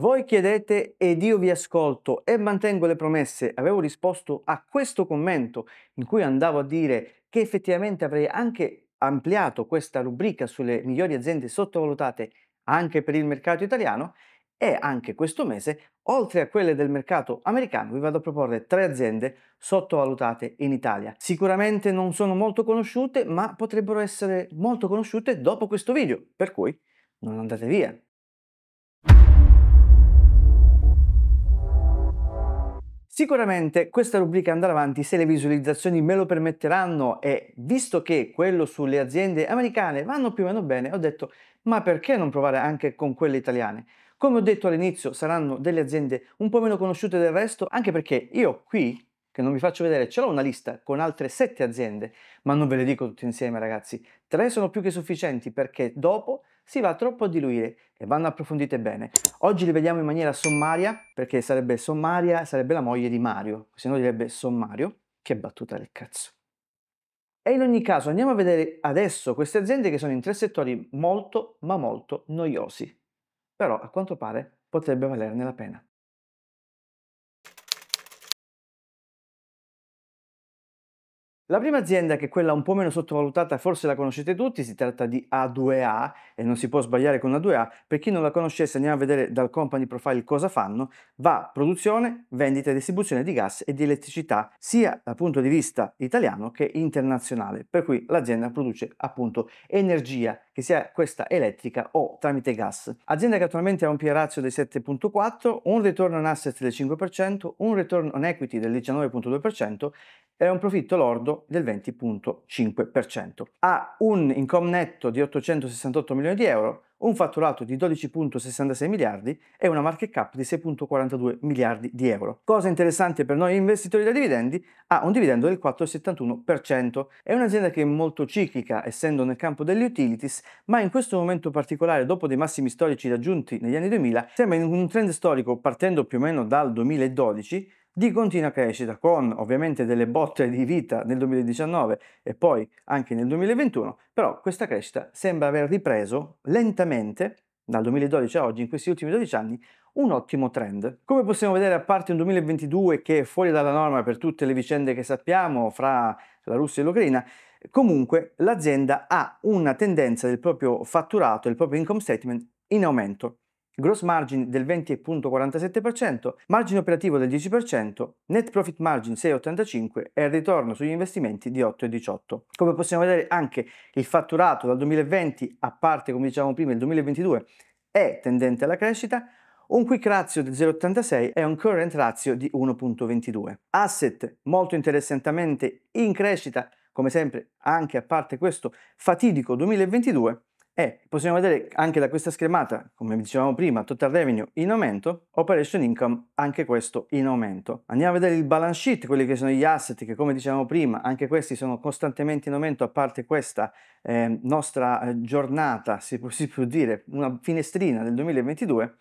Voi chiedete ed io vi ascolto e mantengo le promesse. Avevo risposto a questo commento in cui andavo a dire che effettivamente avrei anche ampliato questa rubrica sulle migliori aziende sottovalutate anche per il mercato italiano e anche questo mese, oltre a quelle del mercato americano, vi vado a proporre tre aziende sottovalutate in Italia. Sicuramente non sono molto conosciute, ma potrebbero essere molto conosciute dopo questo video, per cui non andate via. Sicuramente questa rubrica andrà avanti se le visualizzazioni me lo permetteranno e visto che quello sulle aziende americane vanno più o meno bene, ho detto ma perché non provare anche con quelle italiane? Come ho detto all'inizio saranno delle aziende un po' meno conosciute del resto, anche perché io qui, che non vi faccio vedere, ce l'ho una lista con altre sette aziende, ma non ve le dico tutte insieme ragazzi, tre sono più che sufficienti perché dopo si va troppo a diluire e vanno approfondite bene. Oggi le vediamo in maniera sommaria, perché sarebbe sommaria, sarebbe la moglie di Mario, se no direbbe sommario, che battuta del cazzo. E in ogni caso andiamo a vedere adesso queste aziende che sono in tre settori molto ma molto noiosi, però a quanto pare potrebbe valerne la pena. La prima azienda, che è quella un po' meno sottovalutata, forse la conoscete tutti, si tratta di A2A e non si può sbagliare con A2A. Per chi non la conoscesse andiamo a vedere dal company profile cosa fanno. Va produzione, vendita e distribuzione di gas e di elettricità sia dal punto di vista italiano che internazionale. Per cui l'azienda produce appunto energia che sia questa elettrica o tramite gas. Azienda che attualmente ha un PE ratio del 7.4, un return on asset del 5%, un return on equity del 19.2% e un profitto lordo del 20.5%. Ha un income netto di 868 milioni di euro, un fatturato di 12.66 miliardi e una market cap di 6.42 miliardi di euro. Cosa interessante per noi investitori da dividendi, ha un dividendo del 4,71%. È un'azienda che è molto ciclica, essendo nel campo delle utilities, ma in questo momento particolare, dopo dei massimi storici raggiunti negli anni 2000, sembra in un trend storico partendo più o meno dal 2012 di continua crescita con ovviamente delle botte di vita nel 2019 e poi anche nel 2021, però questa crescita sembra aver ripreso lentamente dal 2012 a oggi, in questi ultimi 12 anni, un ottimo trend. Come possiamo vedere, a parte un 2022 che è fuori dalla norma per tutte le vicende che sappiamo fra la Russia e l'Ucraina, comunque l'azienda ha una tendenza del proprio fatturato, del proprio income statement in aumento gross margin del 20.47%, margine operativo del 10%, net profit margin 6.85 e ritorno sugli investimenti di 8.18. Come possiamo vedere anche il fatturato dal 2020 a parte come dicevamo prima il 2022 è tendente alla crescita, un quick ratio di 0,86 e un current ratio di 1,22. Asset molto interessantemente in crescita, come sempre anche a parte questo fatidico 2022, e eh, possiamo vedere anche da questa schermata, come dicevamo prima, total revenue in aumento, operation income anche questo in aumento. Andiamo a vedere il balance sheet, quelli che sono gli asset che come dicevamo prima, anche questi sono costantemente in aumento a parte questa eh, nostra eh, giornata, se si può dire, una finestrina del 2022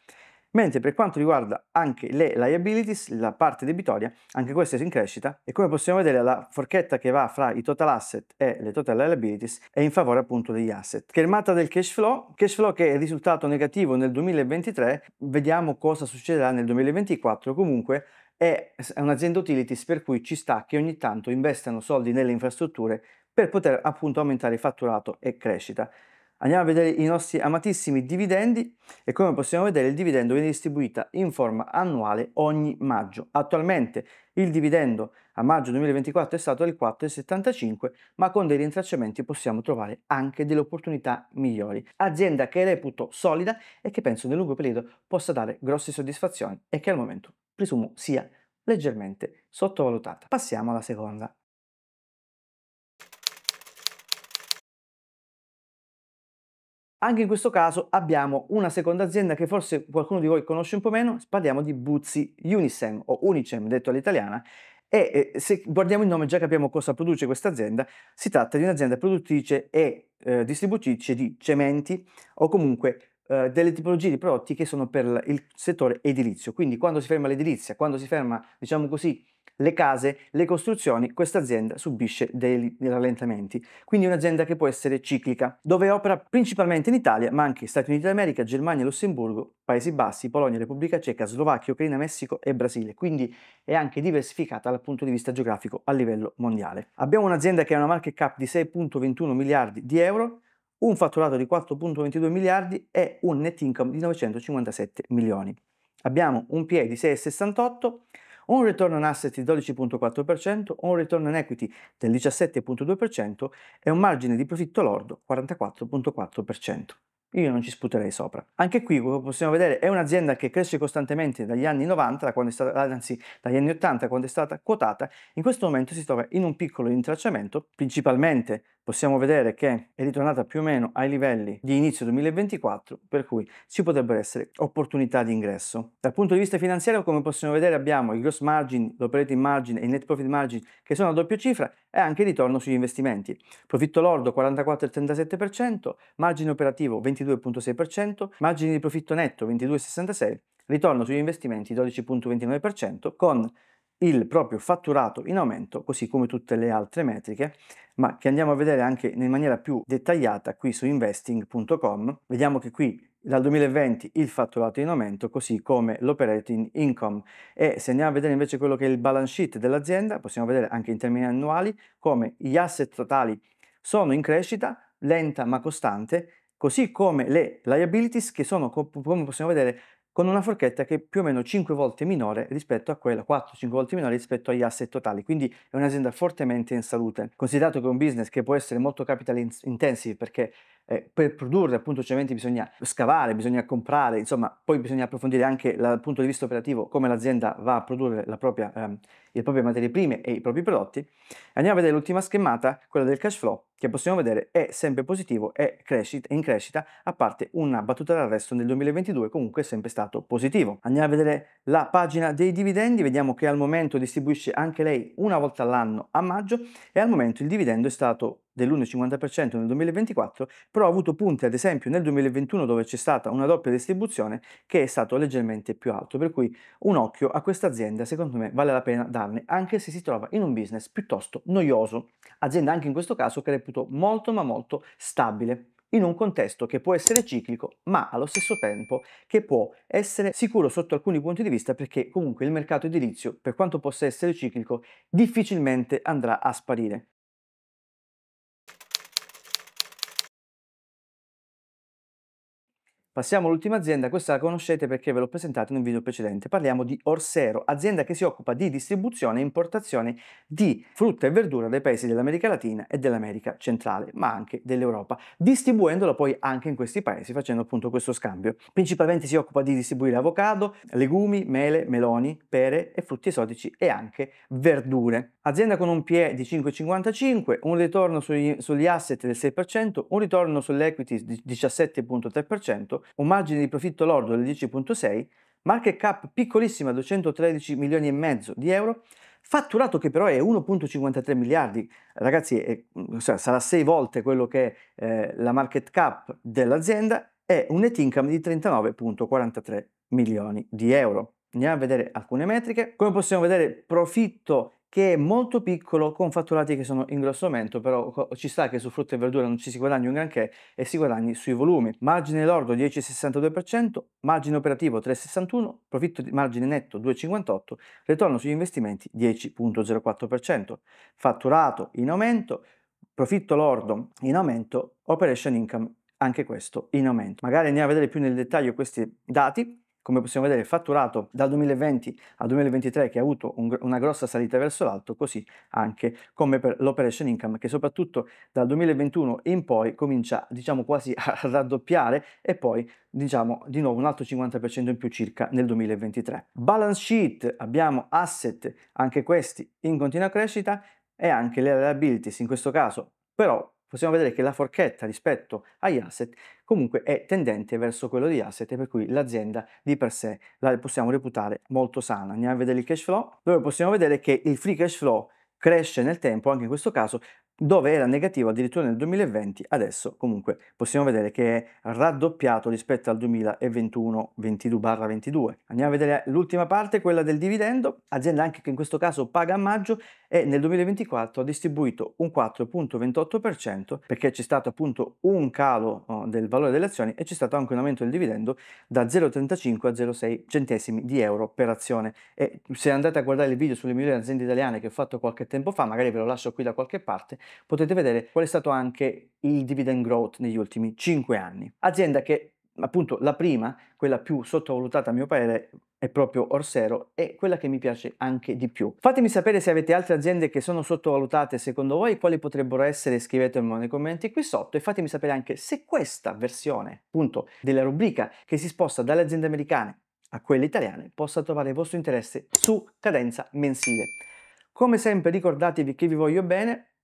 mentre per quanto riguarda anche le liabilities, la parte debitoria, anche questa è in crescita e come possiamo vedere la forchetta che va fra i total asset e le total liabilities è in favore appunto degli asset. Schermata del cash flow, cash flow che è risultato negativo nel 2023, vediamo cosa succederà nel 2024, comunque è un'azienda utilities per cui ci sta che ogni tanto investano soldi nelle infrastrutture per poter appunto aumentare il fatturato e crescita. Andiamo a vedere i nostri amatissimi dividendi e come possiamo vedere il dividendo viene distribuito in forma annuale ogni maggio. Attualmente il dividendo a maggio 2024 è stato del 4,75 ma con dei rintracciamenti possiamo trovare anche delle opportunità migliori. Azienda che reputo solida e che penso nel lungo periodo possa dare grosse soddisfazioni e che al momento presumo sia leggermente sottovalutata. Passiamo alla seconda. Anche in questo caso abbiamo una seconda azienda che forse qualcuno di voi conosce un po' meno, parliamo di Buzzi Unisem o Unicem detto all'italiana e se guardiamo il nome già capiamo cosa produce questa azienda, si tratta di un'azienda produttrice e eh, distributrice di cementi o comunque eh, delle tipologie di prodotti che sono per il settore edilizio. Quindi quando si ferma l'edilizia, quando si ferma, diciamo così, le case, le costruzioni, questa azienda subisce dei rallentamenti. Quindi un'azienda che può essere ciclica, dove opera principalmente in Italia, ma anche Stati Uniti d'America, Germania, Lussemburgo, Paesi Bassi, Polonia, Repubblica Ceca, Slovacchia, Ucraina, Messico e Brasile. Quindi è anche diversificata dal punto di vista geografico a livello mondiale. Abbiamo un'azienda che ha una market cap di 6.21 miliardi di euro, un fatturato di 4.22 miliardi e un net income di 957 milioni. Abbiamo un PE di 6,68, un return on asset di 12.4%, un return on equity del 17.2% e un margine di profitto lordo 44.4%. Io non ci sputerei sopra. Anche qui, come possiamo vedere, è un'azienda che cresce costantemente dagli anni 90, da stata, anzi dagli anni 80, quando è stata quotata. In questo momento si trova in un piccolo intracciamento, principalmente possiamo vedere che è ritornata più o meno ai livelli di inizio 2024, per cui ci potrebbero essere opportunità di ingresso. Dal punto di vista finanziario, come possiamo vedere, abbiamo il gross margin, l'operating margin e il net profit margin che sono a doppia cifra e anche il ritorno sugli investimenti. Profitto lordo 44,37%, margine operativo 22,6%, margine di profitto netto 22,66%, ritorno sugli investimenti 12,29% con il proprio fatturato in aumento, così come tutte le altre metriche, ma che andiamo a vedere anche in maniera più dettagliata qui su investing.com. Vediamo che qui dal 2020 il fatturato in aumento, così come l'operating income. E se andiamo a vedere invece quello che è il balance sheet dell'azienda, possiamo vedere anche in termini annuali come gli asset totali sono in crescita, lenta ma costante, così come le liabilities che sono, come possiamo vedere, con una forchetta che è più o meno 5 volte minore rispetto a quella, 4-5 volte minore rispetto agli asset totali, quindi è un'azienda fortemente in salute. Considerato che è un business che può essere molto capital intensive perché eh, per produrre appunto cementi bisogna scavare, bisogna comprare, insomma poi bisogna approfondire anche dal punto di vista operativo come l'azienda va a produrre la propria, ehm, le proprie materie prime e i propri prodotti. Andiamo a vedere l'ultima schemata, quella del cash flow che possiamo vedere è sempre positivo, è, in crescita, a parte una battuta d'arresto nel 2022 comunque è sempre stato positivo. Andiamo a vedere la pagina dei dividendi, vediamo che al momento distribuisce anche lei una volta all'anno a maggio e al momento il dividendo è stato dell'1,50% nel 2024, però ha avuto punti ad esempio nel 2021 dove c'è stata una doppia distribuzione che è stato leggermente più alto, per cui un occhio a questa azienda secondo me vale la pena darne anche se si trova in un business piuttosto noioso, azienda anche in questo caso che reputo molto ma molto stabile in un contesto che può essere ciclico, ma allo stesso tempo che può essere sicuro sotto alcuni punti di vista perché comunque il mercato edilizio, per quanto possa essere ciclico, difficilmente andrà a sparire. Passiamo all'ultima azienda, questa la conoscete perché ve l'ho presentata in un video precedente. Parliamo di Orsero, azienda che si occupa di distribuzione e importazione di frutta e verdura dai paesi dell'America Latina e dell'America Centrale, ma anche dell'Europa, distribuendola poi anche in questi paesi facendo appunto questo scambio. Principalmente si occupa di distribuire avocado, legumi, mele, meloni, pere e frutti esotici e anche verdure. Azienda con un PE di 5,55, un ritorno sugli, sugli asset del 6%, un ritorno sull'equity equities di 17,3%, un margine di profitto lordo del 10.6, market cap piccolissima 213 milioni e mezzo di euro, fatturato che però è 1.53 miliardi, ragazzi è, mm, sarà 6 volte quello che è eh, la market cap dell'azienda, e un net income di 39.43 milioni di euro. Andiamo a vedere alcune metriche. Come possiamo vedere, profitto che è molto piccolo con fatturati che sono in grosso aumento, però ci sta che su frutta e verdura non ci si guadagni un granché e si guadagni sui volumi. Margine lordo 10,62%, margine operativo 3,61%, profitto di margine netto 2,58%, ritorno sugli investimenti 10,04%. Fatturato in aumento, profitto lordo in aumento, operation income anche questo in aumento. Magari andiamo a vedere più nel dettaglio questi dati, come possiamo vedere, il fatturato dal 2020 al 2023 che ha avuto un, una grossa salita verso l'alto, così anche come per l'operation income che soprattutto dal 2021 in poi comincia diciamo quasi a raddoppiare e poi diciamo di nuovo un altro 50% in più circa nel 2023. Balance sheet, abbiamo asset, anche questi in continua crescita e anche le liabilities in questo caso però possiamo vedere che la forchetta rispetto agli asset comunque è tendente verso quello di asset e per cui l'azienda di per sé la possiamo reputare molto sana. Andiamo a vedere il cash flow, dove possiamo vedere che il free cash flow cresce nel tempo, anche in questo caso dove era negativo addirittura nel 2020, adesso comunque possiamo vedere che è raddoppiato rispetto al 2021-22-22. Andiamo a vedere l'ultima parte, quella del dividendo, azienda anche che in questo caso paga a maggio, e nel 2024 ha distribuito un 4.28% perché c'è stato appunto un calo del valore delle azioni e c'è stato anche un aumento del dividendo da 0,35 a 0,6 centesimi di euro per azione e se andate a guardare il video sulle migliori aziende italiane che ho fatto qualche tempo fa, magari ve lo lascio qui da qualche parte, potete vedere qual è stato anche il dividend growth negli ultimi 5 anni. Azienda che appunto la prima, quella più sottovalutata a mio parere, è proprio Orsero, è quella che mi piace anche di più. Fatemi sapere se avete altre aziende che sono sottovalutate secondo voi, quali potrebbero essere, scrivetemelo nei commenti qui sotto e fatemi sapere anche se questa versione, appunto, della rubrica che si sposta dalle aziende americane a quelle italiane possa trovare il vostro interesse su cadenza mensile. Come sempre ricordatevi che vi voglio bene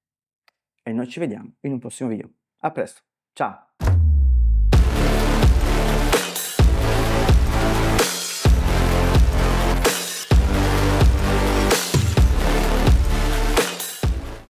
e noi ci vediamo in un prossimo video. A presto, ciao!